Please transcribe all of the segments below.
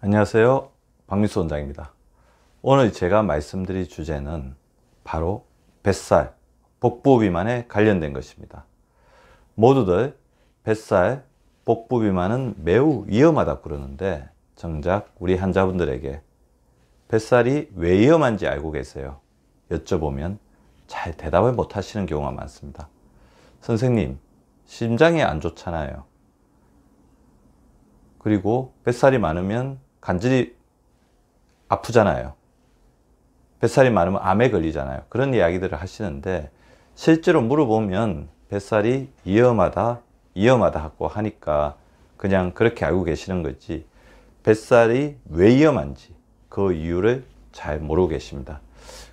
안녕하세요. 박민수 원장입니다. 오늘 제가 말씀드릴 주제는 바로 뱃살, 복부 비만에 관련된 것입니다. 모두들 뱃살, 복부 비만은 매우 위험하다 그러는데 정작 우리 환자분들에게 뱃살이 왜 위험한지 알고 계세요? 여쭤보면 잘 대답을 못 하시는 경우가 많습니다. 선생님, 심장이 안 좋잖아요. 그리고 뱃살이 많으면 간절히 아프잖아요. 뱃살이 많으면 암에 걸리잖아요. 그런 이야기들을 하시는데 실제로 물어보면 뱃살이 위험하다, 위험하다 하고 하니까 그냥 그렇게 알고 계시는 거지 뱃살이 왜 위험한지 그 이유를 잘 모르고 계십니다.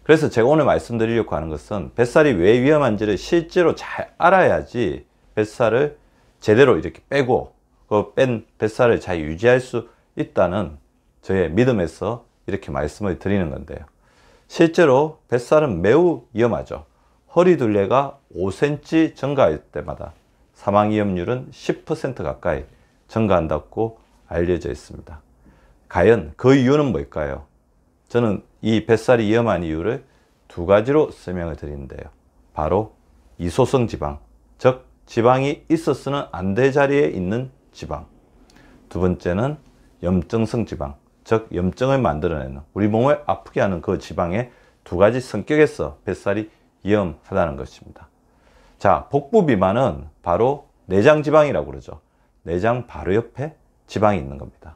그래서 제가 오늘 말씀드리려고 하는 것은 뱃살이 왜 위험한지를 실제로 잘 알아야지 뱃살을 제대로 이렇게 빼고 그 뺀 뱃살을 잘 유지할 수 있다는 저의 믿음에서 이렇게 말씀을 드리는 건데요. 실제로 뱃살은 매우 위험하죠. 허리 둘레가 5cm 증가할 때마다 사망 위험률은 10% 가까이 증가한다고 알려져 있습니다. 과연 그 이유는 뭘까요? 저는 이 뱃살이 위험한 이유를 두 가지로 설명을 드리는데요. 바로 이소성 지방, 즉 지방이 있어서는 안 될 자리에 있는 지방. 두 번째는 염증성 지방, 즉 염증을 만들어내는 우리 몸을 아프게 하는 그 지방의 두 가지 성격에서 뱃살이 위험하다는 것입니다. 자, 복부 비만은 바로 내장 지방이라고 그러죠. 내장 바로 옆에 지방이 있는 겁니다.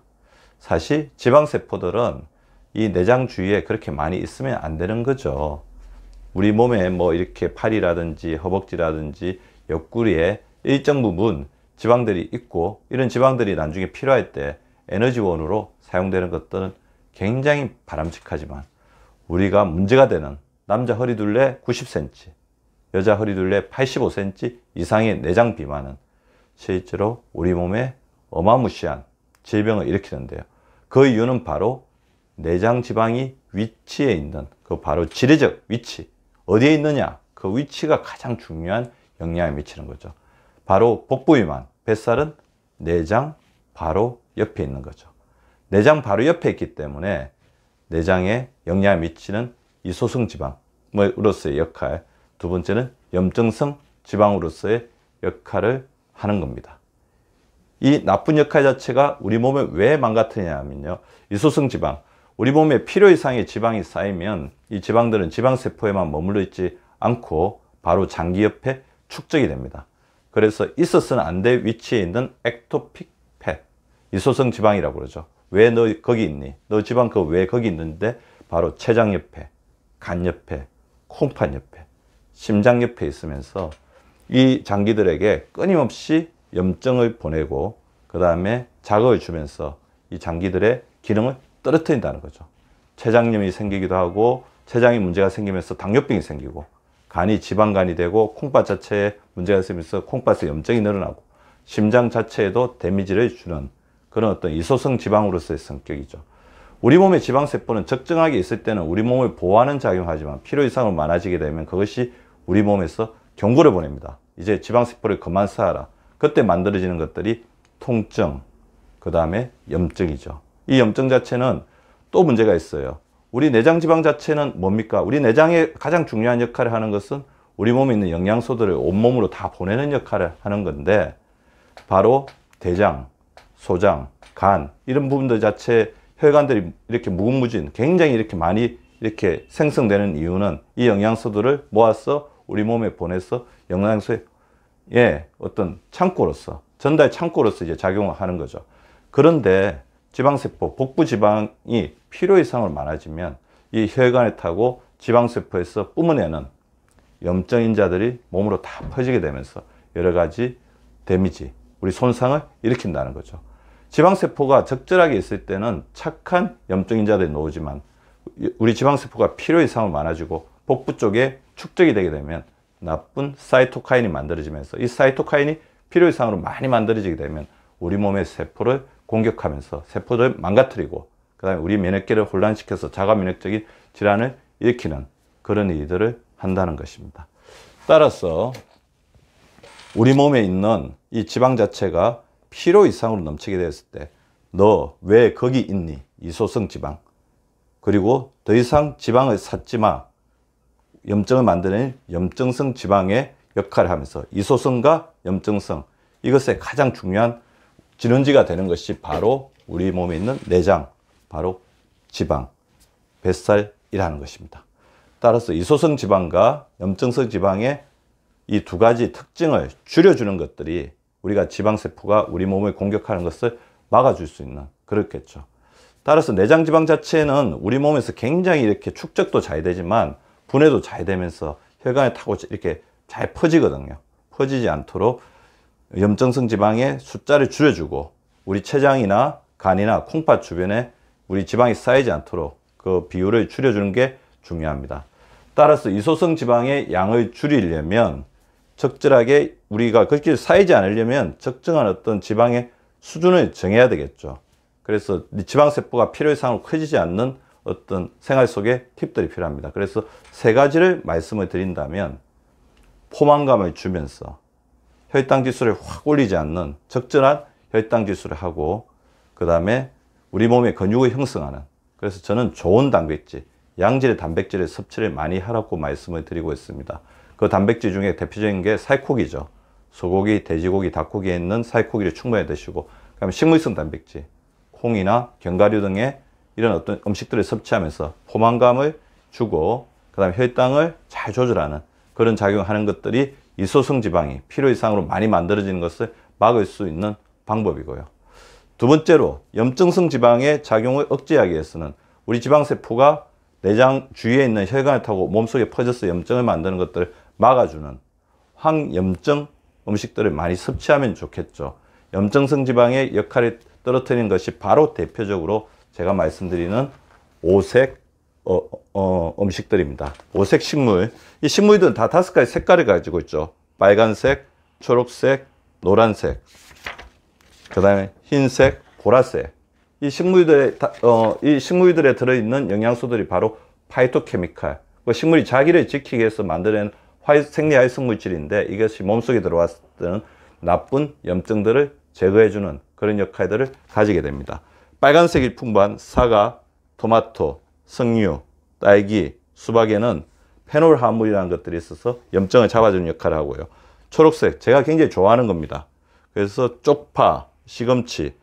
사실 지방세포들은 이 내장 주위에 그렇게 많이 있으면 안 되는 거죠. 우리 몸에 뭐 이렇게 팔이라든지 허벅지라든지 옆구리에 일정 부분 지방들이 있고 이런 지방들이 나중에 필요할 때 에너지원으로 사용되는 것들은 굉장히 바람직하지만 우리가 문제가 되는 남자 허리둘레 90cm, 여자 허리둘레 85cm 이상의 내장 비만은 실제로 우리 몸에 어마무시한 질병을 일으키는데요. 그 이유는 바로 내장 지방이 위치에 있는 그 바로 지리적 위치 어디에 있느냐 그 위치가 가장 중요한 영향을 미치는 거죠. 바로 복부 위만 뱃살은 내장 바로 옆에 있는 거죠. 내장 바로 옆에 있기 때문에 내장에 영향을 미치는 이소성 지방으로서의 역할, 두 번째는 염증성 지방으로서의 역할을 하는 겁니다. 이 나쁜 역할 자체가 우리 몸에 왜 망가뜨리냐면요. 이소성 지방, 우리 몸에 필요 이상의 지방이 쌓이면 이 지방들은 지방세포에만 머물러 있지 않고 바로 장기 옆에 축적이 됩니다. 그래서 있어서는 안될 위치에 있는 액토픽 이소성 지방이라고 그러죠. 왜 너 거기 있니? 너 지방 그왜 거기 있는데 바로 췌장 옆에, 간 옆에, 콩팥 옆에, 심장 옆에 있으면서 이 장기들에게 끊임없이 염증을 보내고 그 다음에 자극을 주면서 이 장기들의 기능을 떨어뜨린다는 거죠. 췌장염이 생기기도 하고 췌장에 문제가 생기면서 당뇨병이 생기고 간이 지방간이 되고 콩팥 자체에 문제가 생기면서 콩팥에 염증이 늘어나고 심장 자체에도 데미지를 주는 그런 어떤 이소성 지방으로서의 성격이죠. 우리 몸의 지방세포는 적정하게 있을 때는 우리 몸을 보호하는 작용하지만 필요 이상으로 많아지게 되면 그것이 우리 몸에서 경고를 보냅니다. 이제 지방세포를 그만 쌓아라. 그때 만들어지는 것들이 통증, 그 다음에 염증이죠. 이 염증 자체는 또 문제가 있어요. 우리 내장 지방 자체는 뭡니까? 우리 내장의 가장 중요한 역할을 하는 것은 우리 몸에 있는 영양소들을 온몸으로 다 보내는 역할을 하는 건데 바로 대장, 소장, 간 이런 부분들 자체 혈관들이 이렇게 무궁무진 굉장히 이렇게 많이 이렇게 생성되는 이유는 이 영양소들을 모아서 우리 몸에 보내서 영양소의 예, 어떤 창고로서 전달 창고로서 이제 작용을 하는 거죠. 그런데 지방세포, 복부 지방이 필요 이상으로 많아지면 이 혈관에 타고 지방세포에서 뿜어내는 염증인자들이 몸으로 다 퍼지게 되면서 여러 가지 데미지, 우리 손상을 일으킨다는 거죠. 지방세포가 적절하게 있을 때는 착한 염증인자들이 나오지만 우리 지방세포가 필요 이상으로 많아지고 복부 쪽에 축적이 되게 되면 나쁜 사이토카인이 만들어지면서 이 사이토카인이 필요 이상으로 많이 만들어지게 되면 우리 몸의 세포를 공격하면서 세포를 망가뜨리고 그 다음에 우리 면역계를 혼란시켜서 자가 면역적인 질환을 일으키는 그런 일들을 한다는 것입니다. 따라서 우리 몸에 있는 이 지방 자체가 필요 이상으로 넘치게 되었을 때 너 왜 거기 있니? 이소성 지방 그리고 더 이상 지방을 샀지마 염증을 만드는 염증성 지방의 역할을 하면서 이소성과 염증성 이것의 가장 중요한 진원지가 되는 것이 바로 우리 몸에 있는 내장 바로 지방 뱃살이라는 것입니다 따라서 이소성 지방과 염증성 지방의 이 두 가지 특징을 줄여주는 것들이 우리가 지방세포가 우리 몸을 공격하는 것을 막아줄 수 있는 그렇겠죠. 따라서 내장지방 자체는 우리 몸에서 굉장히 이렇게 축적도 잘 되지만 분해도 잘 되면서 혈관에 타고 이렇게 잘 퍼지거든요. 퍼지지 않도록 염증성 지방의 숫자를 줄여주고 우리 췌장이나 간이나 콩팥 주변에 우리 지방이 쌓이지 않도록 그 비율을 줄여주는 게 중요합니다. 따라서 이소성 지방의 양을 줄이려면 적절하게 우리가 그렇게 쌓이지 않으려면 적정한 어떤 지방의 수준을 정해야 되겠죠. 그래서 지방세포가 필요 이상으로 커지지 않는 어떤 생활 속의 팁들이 필요합니다. 그래서 세 가지를 말씀을 드린다면 포만감을 주면서 혈당 지수를 확 올리지 않는 적절한 혈당 지수를 하고 그 다음에 우리 몸의 근육을 형성하는 그래서 저는 좋은 단백질, 양질의 단백질의 섭취를 많이 하라고 말씀을 드리고 있습니다. 그 단백질 중에 대표적인 게 살코기죠. 소고기, 돼지고기, 닭고기에 있는 살코기를 충분히 드시고 그다음에 식물성 단백질, 콩이나 견과류 등의 이런 어떤 음식들을 섭취하면서 포만감을 주고 그다음에 혈당을 잘 조절하는 그런 작용하는 것들이 이소성 지방이 필요 이상으로 많이 만들어지는 것을 막을 수 있는 방법이고요. 두 번째로 염증성 지방의 작용을 억제하기 위해서는 우리 지방세포가 내장 주위에 있는 혈관을 타고 몸속에 퍼져서 염증을 만드는 것들을 막아주는 황염증 음식들을 많이 섭취하면 좋겠죠. 염증성 지방의 역할이 떨어뜨리는 것이 바로 대표적으로 제가 말씀드리는 오색 어, 어, 음식들입니다. 오색 식물. 이 식물들은 다 다섯 가지 색깔을 가지고 있죠. 빨간색, 초록색, 노란색, 그 다음에 흰색, 보라색. 이 식물들의, 어, 이 식물들에 들어있는 영양소들이 바로 파이토케미칼. 그 식물이 자기를 지키기 위해서 만들어낸 생리활성물질인데 이것이 몸속에 들어왔던 나쁜 염증들을 제거해주는 그런 역할들을 가지게 됩니다. 빨간색이 풍부한 사과, 토마토, 석류, 딸기, 수박에는 페놀 화물이라는 것들이 있어서 염증을 잡아주는 역할을 하고요. 초록색, 제가 굉장히 좋아하는 겁니다. 그래서 쪽파, 시금치,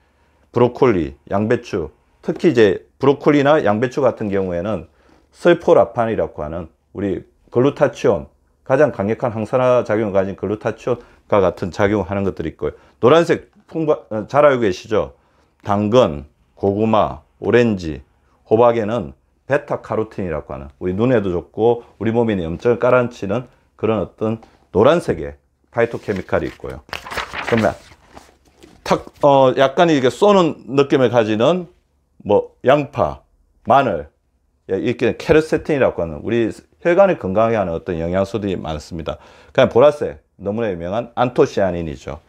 브로콜리, 양배추, 특히 이제 브로콜리나 양배추 같은 경우에는 설포라판이라고 하는 우리 글루타치온, 가장 강력한 항산화 작용을 가진 글루타치온과 같은 작용 하는 것들이 있고요. 노란색 풍부, 어, 잘 알고 계시죠? 당근, 고구마, 오렌지, 호박에는 베타카로틴이라고 하는 우리 눈에도 좋고 우리 몸에 염증을 깔아치는 그런 어떤 노란색의 파이토케미칼이 있고요. 그러면 탁, 어, 약간 이게 쏘는 느낌을 가지는 뭐 양파, 마늘, 예, 이렇게 케르세틴이라고 하는 우리 혈관을 건강하게 하는 어떤 영양소들이 많습니다. 그냥 보라색, 너무나 유명한 안토시아닌이죠.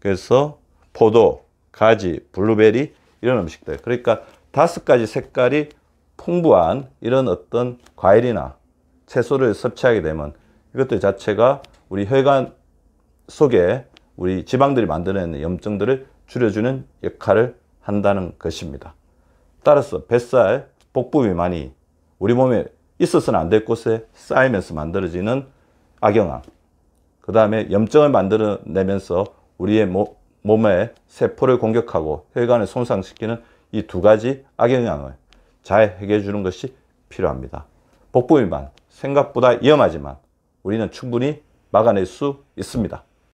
그래서 포도, 가지, 블루베리 이런 음식들. 그러니까 다섯 가지 색깔이 풍부한 이런 어떤 과일이나 채소를 섭취하게 되면 이것들 자체가 우리 혈관 속에 우리 지방들이 만들어내는 염증들을 줄여주는 역할을 한다는 것입니다. 따라서 뱃살, 복부 비만이 우리 몸에 있어서는 안 될 곳에 쌓이면서 만들어지는 악영향그 다음에 염증을 만들어내면서 우리의 모, 몸의 세포를 공격하고 혈관을 손상시키는 이 두 가지 악영향을 잘 해결해 주는 것이 필요합니다. 복부일만 생각보다 위험하지만 우리는 충분히 막아낼 수 있습니다.